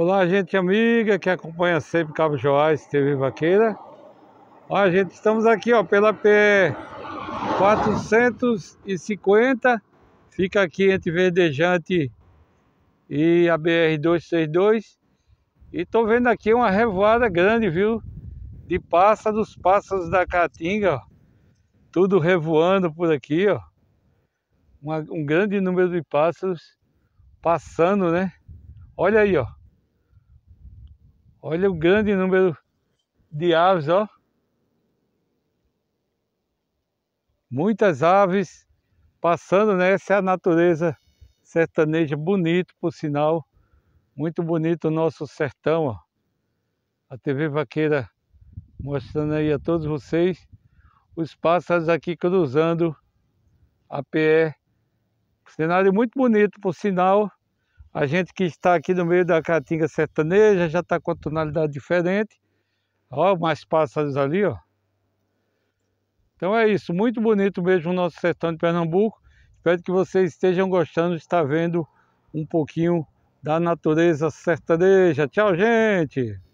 Olá, gente amiga que acompanha sempre Cabo Joás, TV Vaqueira. Olha, gente, estamos aqui ó, pela P450, fica aqui entre Verdejante e a BR-262. E tô vendo aqui uma revoada grande, viu? De pássaros, pássaros da Caatinga, ó. tudo revoando por aqui, ó. Uma, um grande número de pássaros passando, né? Olha aí, ó. Olha o grande número de aves, ó. Muitas aves passando, né? Essa é a natureza sertaneja bonito, por sinal. Muito bonito o nosso sertão, ó. A TV Vaqueira mostrando aí a todos vocês os pássaros aqui cruzando a PE. Cenário muito bonito, por sinal. A gente que está aqui no meio da caatinga sertaneja já está com a tonalidade diferente. Ó, mais pássaros ali, ó. Então é isso, muito bonito mesmo o nosso sertão de Pernambuco. Espero que vocês estejam gostando de estar vendo um pouquinho da natureza sertaneja. Tchau, gente!